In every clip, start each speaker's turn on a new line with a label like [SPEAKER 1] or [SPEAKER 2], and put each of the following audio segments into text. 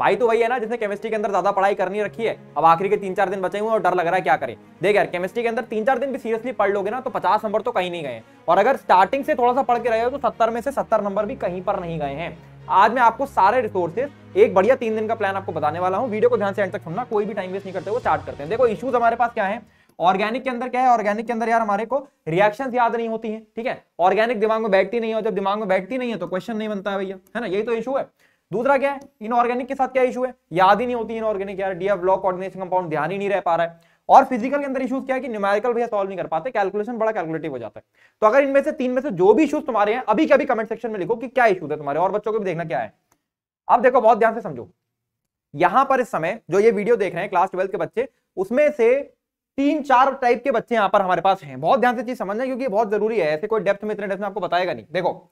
[SPEAKER 1] भाई तो वही है ना जिसने केमिस्ट्री के अंदर ज्यादा पढ़ाई करनी रखी है अब आखिरी के तीन चार दिन बचे हुए और डर लग रहा है क्या करें देख यार केमिस्ट्री के अंदर तीन चार दिन भी सीरियसली पढ़ लोगे ना तो पचास नंबर तो कहीं नहीं गए और अगर स्टार्टिंग से थोड़ा सा पढ़ के रहे हो तो सत्तर में से सत्तर नंबर भी कहीं पर नहीं गए हैं आज मैं आपको सारे रिसोर्सेज एक बढ़िया तीन दिन का प्लान आपको बताने वाला हूँ वीडियो को ध्यान से एंड तक सुनना कोई भी टाइम वेस्ट नहीं करते हुए स्टार्ट करते हैं देखो इश्यूज हमारे पास क्या है ऑर्गेनिक के अंदर क्या है ऑर्गेनिक के अंदर यार हमारे को रिएक्शंस याद नहीं होती है ठीक है ऑर्गेनिक दिमाग में बैठती नहीं है जब दिमाग में बैठती नहीं है तो क्वेश्चन नहीं बनता है भैया है ना यही तो इशू है दूसरा क्या है इनऑर्गेनिक के साथ क्या इशू है याद ही नहीं होती इनऑर्गेनिक यार डीएफ ब्लॉक कोऑर्डिनेशन कंपाउंड ध्यान ही नहीं रह पा रहा है और फिजिकल के अंदर इशूज क्या है कि न्यूमेरिकल भी सॉल्व नहीं कर पाते कैलकुलेशन बड़ा कैलकुलेटिव हो जाता है तो अगर इनमें से तीन में से जो भी इशूज तुम्हारे हैं अभी कभी कमेंट सेक्शन में लिखो कि क्या इशूज है तुम्हारे और बच्चों को भी देखना क्या है अब देखो बहुत ध्यान से समझो यहां पर इस समय जो ये वीडियो देख रहे हैं क्लास ट्वेल्थ के बच्चे उसमें से तीन चार टाइप के बच्चे यहां पर हमारे पास हैं बहुत ध्यान से चीज समझना क्योंकि बहुत जरूरी है ऐसे कोई डेप्थ में इतने डेप्थ में आपको बताएगा नहीं देखो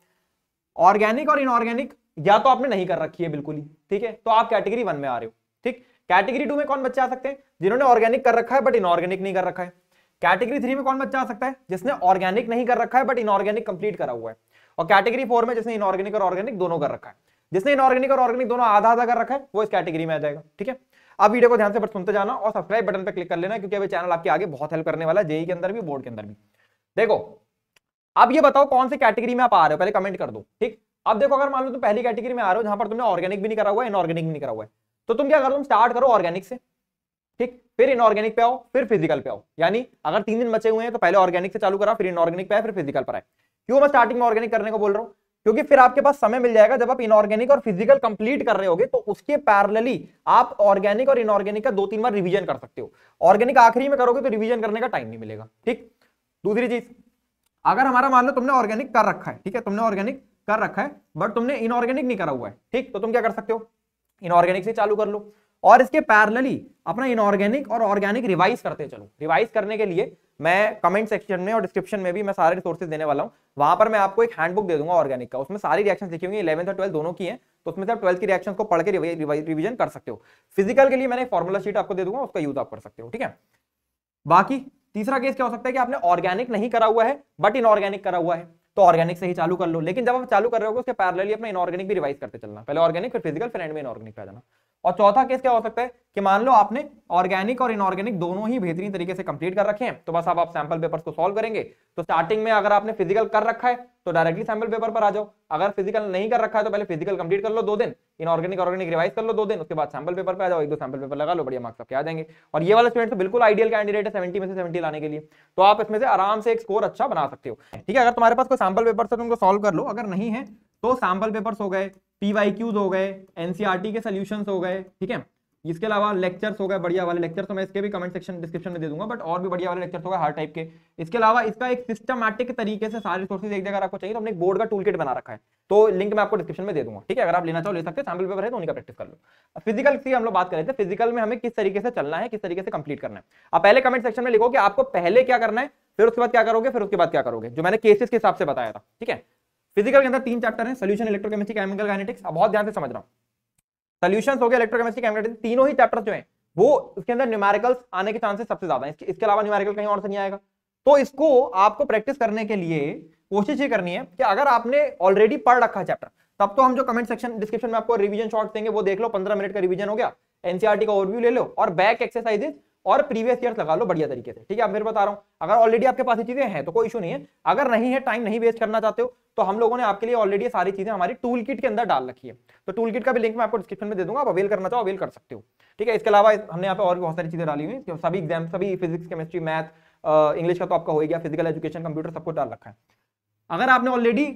[SPEAKER 1] ऑर्गेनिक और इनऑर्गेनिक या तो आपने नहीं कर रखी है बिल्कुल ही ठीक है तो आप कैटेगरी वन में आ रहे हो ठीक कैटेगरी टू में कौन बच्चे आ सकते हैं जिन्होंने ऑर्गेनिक कर रखा है बट इनऑर्गेनिक नहीं कर रखा है कैटेगरी थ्री में कौन बच्चा आ सकता है जिसने ऑर्गेनिक नहीं कर रखा है बट इनऑर्गेनिक कंप्लीट करा हुआ है और कैटेगरी फोर में जिसने इनऑर्गेनिक और ऑर्गेनिक दोनों कर रखा है जिसने इनऑर्गेनिक और ऑर्गेनिक दोनों आधा आधा कर रखा है वो इस कैटेगरी में आ जाएगा ठीक है आप वीडियो को ध्यान से सुनते जाना और सब्सक्राइब बटन पर क्लिक कर लेना क्योंकि अभी चैनल आपके आगे बहुत हेल्प करने वाला है जेई के अंदर भी बोर्ड के अंदर भी देखो आप ये बताओ कौन से कैटेगरी में आप आ रहे हो पहले कमेंट कर दो ठीक अब देखो अगर मान लो तुम पहली कैटेगरी में आ रहे हो जहां पर तुमने ऑर्गेनिक भी नहीं करा हुआ है इनऑर्गेनिक भी नहीं करा हुआ है तो तुम क्या करो तुम स्टार्ट करो ऑर्गेनिक से ठीक फिर इनऑर्गेनिक पे आओ फिर फिजिकल पे आओ यानी अगर तीन दिन बचे हुए हैं तो पहले ऑर्गेनिक से चालू करा फिर इनऑर्गेनिक पे आए फिर फिजिकल पर आए क्यों मैं स्टार्टिंग में ऑर्गेनिक करने को बोल रहा हूँ क्योंकि फिर आपके पास समय मिल जाएगा जब आप इनऑर्गेनिक और फिजिकल कंप्लीट कर रहे होगे तो उसके पैरेलली आप ऑर्गेनिक और इनऑर्गेनिक का दो तीन बार रिवीजन कर सकते हो ऑर्गेनिक आखिरी में करोगे तो रिवीजन करने का टाइम नहीं मिलेगा ठीक दूसरी चीज अगर हमारा मान लो तुमने ऑर्गेनिक कर रखा है ठीक है तुमने ऑर्गेनिक कर रखा है बट तुमने इनऑर्गेनिक नहीं करा हुआ है ठीक तो तुम क्या कर सकते हो इनऑर्गेनिक से चालू कर लो और इसके पैरलली अपना इनऑर्गेनिक और ऑर्गेनिक रिवाइज करते चलो रिवाइज करने के लिए मैं कमेंट सेक्शन में और डिस्क्रिप्शन में भी मैं सारे रिसोर्सेज देने वाला हूँ वहां पर मैं आपको एक हैंडबुक दे दूंगा ऑर्गेनिक का उसमें सारी रिएक्शन लिखी हुई इलेवंथ और ट्वेल्थ दोनों की है तो उसमें से आप ट्वेल्थ की रिएक्शन को पढ़ के रिविजन कर सकते हो फिजिकल के लिए मैंने फॉर्मुला शीट आपको दे दूंगा उसका यूज आप कर सकते हो ठीक है बाकी तीसरा केस क्या हो सकता है कि आपने ऑर्गेनिक नहीं करा हुआ है बट इनऑर्गेनिक करा हुआ है तो ऑर्गेनिक से ही चालू कर लो लेकिन जब आप चालू कर रहे हो उसके पैरेलली अपना इनऑर्गेनिक भी रिवाइज करते चलना पहले ऑर्गेनिक फिर फिजिकल फिर एंड में इनऑर्गेनिक पे जाना और चौथा केस क्या हो सकता है कि मान लो आपने ऑर्गेनिक और इनऑर्गेनिक दोनों ही बेहतरीन तरीके से कंप्लीट कर रखे हैं तो बस अब आप सैंपल पेपर को सॉल्व करेंगे तो स्टार्टिंग में अगर आपने फिजिकल कर रखा है तो डायरेक्टली सैंपल पेपर पर आ जाओ अगर फिजिकल नहीं कर रखा है तो पहले फिजिकल कंप्लीट कर लो दो दिन इनऑर्गेनिक ऑर्गेनिक रिवाइज कर लो दो दिन उसके बाद सैंपल पेपर पर आ जाओ एक दो सैंपल पेपर लगा लो बढ़िया मार्क्स आपके आ जाएंगे और ये वाला स्टूडेंट तो बिल्कुल आइडियल कैंडिडेट है सेवेंटी में से सेवेंटी लाने के लिए तो आप इसमें से आराम से एक स्कोर अच्छा बना सकते हो ठीक है अगर तुम्हारे पास कोई सैंपल पेपर से तुमको सॉल्व कर लो अगर नहीं है तो सैंपल पेपर हो गए पी वाई क्यूज हो गए एनसीआरटी e के सोल्यूशन हो गए ठीक है इसके अलावा लेक्चर्स हो गए बढ़िया वाले लेक्चर्स तो मैं इसके भी कमेंट सेक्शन डिस्क्रिप्शन में दे दूंगा बट और भी बढ़िया वाले लेक्चर्स हो गए हर टाइप के इसके अलावा इसका एक सिस्टमैटिक तरीके से सारे रिसोर्सेज एक जगह आपको चाहिए तो हमने एक बोर्ड का टूल किट बना रखा है तो लिंक मैं आपको डिस्क्रिप्शन में दे दूंगा ठीक है अगर आप लेना चाहो ले सकते सैम्पल पेपर है तो उनका प्रैक्टिस कर लो फिजिकल की हम लोग बात करें फिजिकल में हमें किस तरीके से चलना है किस तरीके से कंप्लीट करना है आप पहले कमेंट सेक्शन में लिखो कि आपको पहले क्या करना है फिर उसके बाद क्या करोगे फिर उसके बाद क्या करोगे जो मैंने केसेस के हिसाब से बताया था ठीक है फिजिकल के अंदर तीन चैप्टर है सोल्यूशन इलेक्ट्रोकेमिस्ट्री केमिकल काइनेटिक्स बहुत ध्यान से समझ रहा हूँ सोल्यूशन हो गया इलेक्ट्रोकेमिस्ट्री केमिकल तीनों ही चैप्टर जो है वो उसके अंदर न्यूमेरिकल्स आने के चांसेस सबसे ज्यादा है इसके, अलावा न्यूमेरिकल कहीं और से नहीं आएगा तो इसको आपको प्रैक्टिस करने के लिए कोशिश ये करनी है कि अगर आपने ऑलरेडी पढ़ रखा चैप्टर तब तो हम जो कमेंट सेक्शन डिस्क्रिप्शन में आपको रिवीजन शॉर्ट देंगे वो देख लो पंद्रह मिनट का रिवीजन हो गया एनसीआरटी e का ओवरव्यू ले लो और बैक एक्सरसाइजेस और प्रीवियस ईयर लगा लो बढ़िया तरीके से ठीक है आप मेरे बता रहा हूं अगर ऑलरेडी आपके पास ये चीजें हैं तो कोई इशू नहीं है अगर नहीं है टाइम नहीं वेस्ट करना चाहते हो तो हम लोगों ने आपके लिए ऑलरेडी सारी चीजें हमारी टूल किट के अंदर डाल रखी है तो टूल किट का भी लिंक मैं आपको डिस्क्रिप्शन में दे दूंगा आप अवेल करना चाहो अवेल कर सकते हो ठीक है इसके अलावा हमने यहाँ पे और भी बहुत सारी चीजें डाली हुई सभी एग्जाम सभी फिजिक्स केमिस्ट्री मैथ इंग्लिश का तो आपका हो गया फिजिकल एजुकेशन कंप्यूटर सबको डाल रखा है अगर आपने ऑलरेडी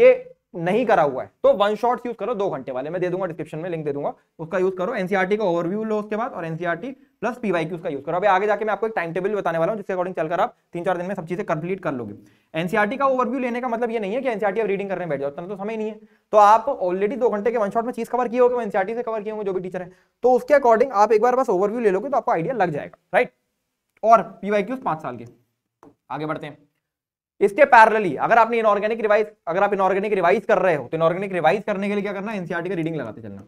[SPEAKER 1] ये नहीं करा हुआ है तो वन शॉट यूज करो दो घंटे वाले मैं दे दूंगा डिस्क्रिप्शन में लिंक दे दूंगा उसका यूज करो एनसीआरटी e का ओवरव्यू लो उसके बाद और एनसीआरटी प्लस पीवाईक्यू का यूज करो अभी आगे जाके मैं आपको एक टाइम टेबल बताने वाला हूँ जिसके अकॉर्डिंग चलकर आप तीन चार दिन में सब चीजें कंप्लीट कर लोगे एनसीआरटी e का ओवरव्यू लेने का मतलब ये नहीं है कि एनसीआरटी रीडिंग e करने बैठ जाओ तो समय नहीं है तो आप ऑलरेडी दो घंटे के वन शॉट में चीज कवर किए होगा एनसीआरटी से कवर किए होंगे जो भी टीचर है तो उसके अकॉर्डिंग आप एक बार बस ओवरव्यू ले लोगे तो आपको आइडिया लग जाएगा राइट और पीवाई पांच साल के आगे बढ़ते हैं इसके पैरलली अगर आपने इनऑर्गेनिक रिवाइज अगर आप इनऑर्गेनिक रिवाइज कर रहे हो तो इनऑर्गेनिक रिवाइज करने के लिए क्या करना एनसीआर e का रीडिंग लगाते चलना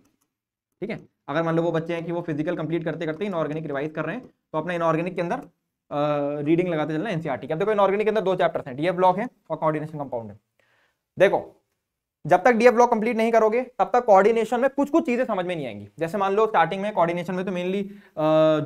[SPEAKER 1] ठीक है अगर मान लो वो बच्चे हैं कि वो फिजिकल कंप्लीट करते करते इनऑर्गेनिक रिवाइज कर रहे हैं तो अपना इनऑर्गेनिक के अंदर रीडिंग लगाते चलना एनसीआरटी e का देखो इनऑर्गेनिक के अंदर दो चैप्टर हैं डीएफ ब्लॉक है और कॉर्डिनेशन कंपाउंड है देखो जब तक डीएफ ब्लॉक कंप्लीट नहीं करोगे तब तक कोऑर्डिनेशन में कुछ कुछ चीजें समझ में नहीं आएंगी जैसे मान लो स्टार्टिंग में कोऑर्डिनेशन में तो मेनली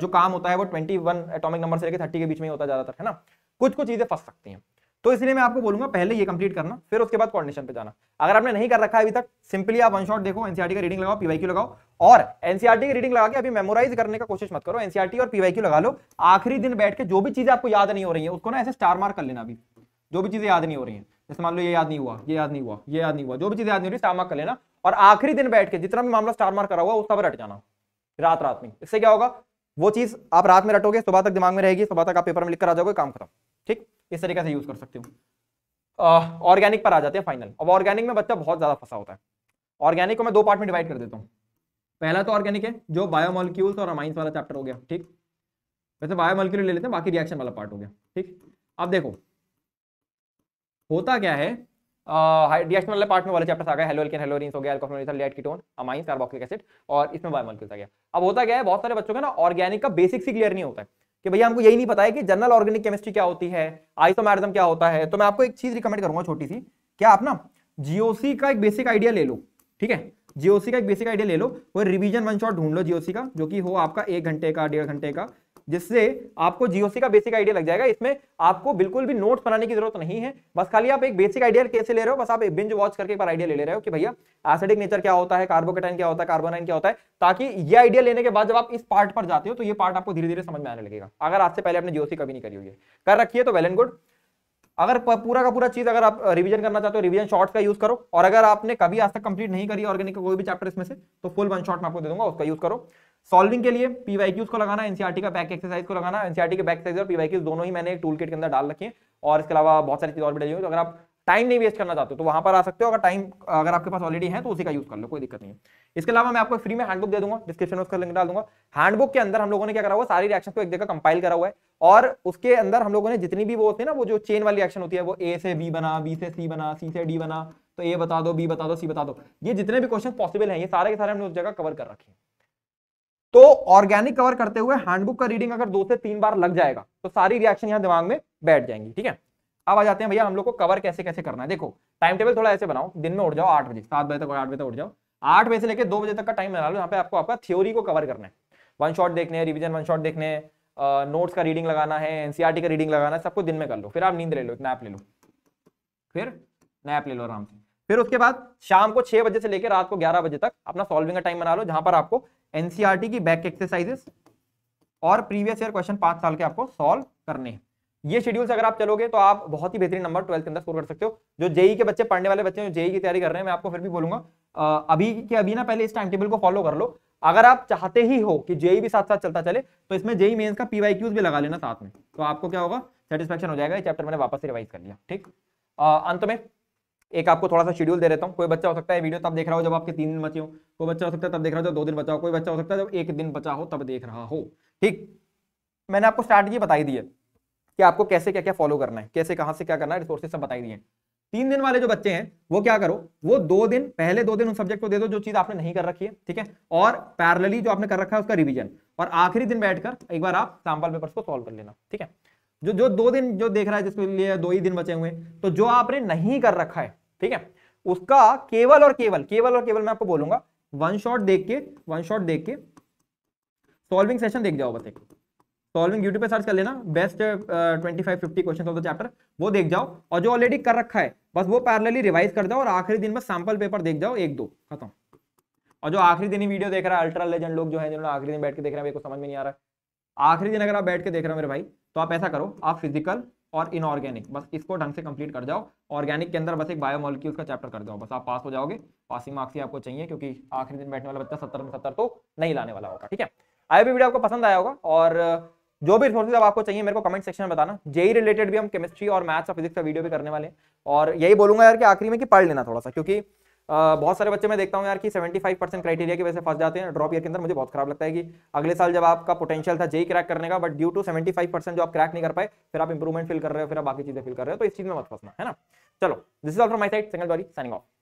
[SPEAKER 1] जो काम होता है वो 21 एटॉमिक नंबर से लेकर 30 के बीच में होता ज्यादातर है ना कुछ कुछ चीजें फंस सकती हैं तो इसलिए मैं आपको बोलूंगा पहले ये कंप्लीट करना फिर उसके बाद कॉर्डिनेशन पे जाना अगर आपने नहीं कर रखा है अभी तक सिंपली आप वन शॉट देखो एनसीआरटी e का रीडिंग लगाओ पीवाईक्यू लगाओ और एनसीआरटी e की रीडिंग लगा के अभी मेमोराइज करने का कोशिश मत करो एनसीआरटी e और पीवाईक्यू लगा लो आखिरी दिन बैठ के जो भी चीजें आपको याद नहीं हो रही है उसको ना ऐसे स्टार मार्क कर लेना अभी जो भी चीजें याद नहीं हो रही है जैसे मान लो ये याद नहीं हुआ ये याद नहीं हुआ ये याद नहीं हुआ जो भी चीजें याद नहीं हो रही स्टार मार्क कर लेना और आखिरी दिन बैठ के जितना भी मामला स्टार मार्क करा हुआ उसका रट जाना रात रात में इससे क्या होगा वो चीज आप रात में रटोगे सुबह तक दिमाग में रहेगी सुबह तक आप पेपर में लिख कर आ जाओगे काम खत्म ठीक इस तरीके से यूज कर सकते हो ऑर्गेनिक पर आ जाते हैं फाइनल अब ऑर्गेनिक में बच्चा बहुत ज्यादा फंसा होता है ऑर्गेनिक को मैं दो पार्ट में डिवाइड कर देता हूँ पहला तो ऑर्गेनिक है जो बायोमोलिक्यूल्स और अमाइंस वाला चैप्टर हो गया ठीक वैसे बायोमोलिक्यूल ले लेते हैं बाकी रिएक्शन वाला पार्ट हो गया ठीक अब देखो होता क्या है रिएक्शन वाले पार्ट में वाले चैप्टर आ गए हेलो एल्केन हो गया लेट कीटोन कार्बोक्सिलिक एसिड और इसमें बायोमोलिक्यूल्स आ गया अब होता क्या है बहुत सारे बच्चों का ना ऑर्गेनिक का बेसिक ही क्लियर नहीं होता है कि भैया हमको यही नहीं पता है कि जनरल ऑर्गेनिक केमिस्ट्री क्या होती है आइसोमेरिज्म क्या होता है तो मैं आपको एक चीज रिकमेंड करूंगा छोटी सी क्या आप ना जीओसी का एक बेसिक आइडिया ले लो ठीक है जीओसी का एक बेसिक आइडिया ले लो वो रिवीजन वन शॉट ढूंढ लो जीओसी का जो कि हो आपका एक घंटे का डेढ़ घंटे का जिससे आपको जीओसी का बेसिक आइडिया लग जाएगा इसमें आपको बिल्कुल भी नोट्स बनाने की जरूरत नहीं है बस खाली आप एक बेसिक आइडिया कैसे ले रहे हो बस आप बिंज वॉच करके एक बार आइडिया ले, ले रहे हो कि भैया एसिडिक नेचर क्या होता है कार्बोकेटाइन क्या होता है कार्बोनाइन क्या होता है ताकि ये आइडिया लेने के बाद जब आप इस पार्ट पर जाते हो तो ये पार्ट आपको धीरे धीरे समझ में आने लगेगा अगर आज से पहले आपने जीओसी कभी नहीं करी हुई है कर रखिए तो वेल एंड गुड अगर पूरा का पूरा चीज अगर आप रिवीजन करना चाहते हो रिवीजन शॉर्ट्स का यूज करो और अगर आपने कभी आज तक कंप्लीट नहीं करी ऑर्गेनिक का कोई भी चैप्टर इसमें से तो फुल वन शॉट मैं आपको दे दूंगा उसका यूज करो सॉल्विंग के लिए पीवाईक्यूज को लगाना एनसीआरटी e का बैक एक्सरसाइज को लगाना एनसीआरटी e के बैक एक्सरसाइज और पीवाईक्यूज दोनों ही मैंने एक टूल किट के अंदर डाल रखी है और इसके अलावा बहुत सारी चीज और भी डाली हुई तो अगर आप टाइम नहीं वेस्ट करना चाहते हो तो वहां पर आ सकते हो अगर टाइम अगर आपके पास ऑलरेडी है तो उसी का यूज कर लो कोई दिक्कत नहीं है इसके अलावा मैं आपको फ्री में हैंडबुक दे दूंगा डिस्क्रिप्शन में उसका लिंक डाल दूंगा हैंडबुक के अंदर हम लोगों ने क्या करा हुआ सारी रिएक्शन को एक जगह कंपाइल करा हुआ है और उसके अंदर हम लोगों ने जितनी भी वो होती है ना वो जो चेन वाली रिएक्शन होती है वो ए से बी बना बी से सी बना सी से डी बना तो ए बता दो बी बता दो सी बता दो ये जितने भी क्वेश्चन पॉसिबल है ये सारे के सारे हमने उस जगह कवर कर रखे हैं तो ऑर्गेनिक कवर करते हुए हैंडबुक का रीडिंग अगर दो से तीन बार लग जाएगा तो सारी रिएक्शन यहाँ दिमाग में बैठ जाएंगी ठीक है अब आ जाते हैं भैया हम लोग को कवर कैसे कैसे करना है देखो टाइम टेबल थोड़ा ऐसे बनाओ दिन में उठ जाओ आठ बजे सात बजे तक आठ बजे तक उठ जाओ आठ बजे से लेकर दो बजे तक का टाइम लगा लो यहाँ पे आपको आपका थ्योरी को कवर करना है वन शॉट देखने रिविजन वन शॉट देखने नोट्स का रीडिंग लगाना है एनसीआरटी e का रीडिंग लगाना है सबको दिन में कर लो फिर आप नींद ले लो नैप ले लो फिर नैप ले लो आराम से फिर उसके बाद शाम को छह बजे से लेकर रात को ग्यारह बजे तक अपना सॉल्विंग का टाइम बना लो जहां पर आपको एनसीआरटी e की बैक एक्सरसाइजेस और प्रीवियस ईयर क्वेश्चन पांच साल के आपको सॉल्व करने हैं ये शेड्यूल्स अगर आप चलोगे तो आप बहुत ही बेहतरीन नंबर ट्वेल्थ के अंदर स्कोर कर सकते हो जो जेई के बच्चे पढ़ने वाले बच्चे जो जेई की तैयारी कर रहे हैं मैं आपको फिर भी बोलूंगा अभी के अभी ना पहले इस टाइम टेबल को फॉलो कर लो अगर आप चाहते ही हो कि जेई भी साथ साथ चलता चले तो इसमें जेई मेन्स का पीवाई क्यूज भी लगा लेना साथ में तो आपको क्या होगा सेटिस्फेक्शन हो जाएगा चैप्टर मैंने वापस रिवाइज कर लिया ठीक अंत में एक आपको थोड़ा सा शेड्यूल दे देता हूँ कोई बच्चा हो सकता है वीडियो तब देख रहा हो जब आपके तीन दिन बचे हो कोई बच्चा हो सकता है तब देख रहा हो जब दो दिन बचा हो कोई बच्चा हो सकता है जब एक दिन बचा हो तब देख रहा हो ठीक मैंने आपको स्ट्रैटेजी बताई दी है कि आपको कैसे क्या क्या फॉलो करना है कैसे कहाँ से क्या करना है रिसोर्सेज सब बताई दिए तीन दिन वाले जो बच्चे हैं वो क्या करो वो दो दिन पहले दो दिन उन सब्जेक्ट को दे दो जो चीज आपने नहीं कर रखी है ठीक है और पैरेलली जो आपने कर रखा है उसका रिवीजन और आखिरी दिन बैठकर एक बार आप सैम्पल पेपर्स को सॉल्व कर लेना ठीक है जो जो दो दिन जो देख रहा है जिसके लिए दो ही दिन बचे हुए तो जो आपने नहीं कर रखा है ठीक है उसका केवल और केवल केवल और केवल मैं आपको बोलूंगा वन शॉट देख के वन शॉट देख के सॉल्विंग सेशन देख जाओ बच्चे सॉल्विंग यूट्यूब पे सर्च कर लेना best twenty five fifty question of the chapter वो देख जाओ और जो ऑलरेडी कर रखा है बस वो पैरलली रिवाइज कर जाओ और आखिरी दिन में सैम्पल पेपर देख जाओ एक दो खत्म और जो आखिरी दिन ही वीडियो देख रहा है अल्ट्रा लेजेंड लोग जो है जिन्होंने आखिरी दिन बैठ के देख रहे हैं मेरे को समझ में नहीं आ रहा है आखिरी दिन अगर आप बैठ के देख रहे हो मेरे भाई तो आप ऐसा करो आप फिजिकल और इनऑर्गेनिक बस इसको ढंग से कंप्लीट कर जाओ ऑर्गेनिक के अंदर बस एक बायोमोलिक्यूल्स का चैप्टर कर जाओ बस आप पास हो जाओगे पासिंग मार्क्स ही आपको चाहिए क्योंकि आखिरी दिन बैठने वाला बच्चा सत्तर में सत्तर तो नहीं लाने वाला होगा ठीक है आई भी वीडियो आपको पसंद आया होगा और जो भी रिसोर्सेज अब आपको चाहिए मेरे को कमेंट सेक्शन में बताना जेई रिलेटेड e भी हम केमिस्ट्री और मैथ्स और फिजिक्स का वीडियो भी करने वाले और यही बोलूंगा यार कि आखिरी में कि पढ़ लेना थोड़ा सा क्योंकि बहुत सारे बच्चे मैं देखता हूँ यार कि 75 परसेंट क्राइटेरिया की वजह से फंस जाते हैं ड्रॉप ईयर के अंदर मुझे बहुत खराब लगता है कि अगले साल जब आपका पोटेंशियल था जेई क्रैक e करने का but due to seventy percent जो आप क्रैक नहीं कर पाए फिर आप इंप्रूवमेंट फिल कर रहे हो फिर आप बाकी चीजें फील कर रहे हो तो इस चीज में मत फंसना है ना चलो this is all from my side सिंगल डॉरी साइनिंग ऑफ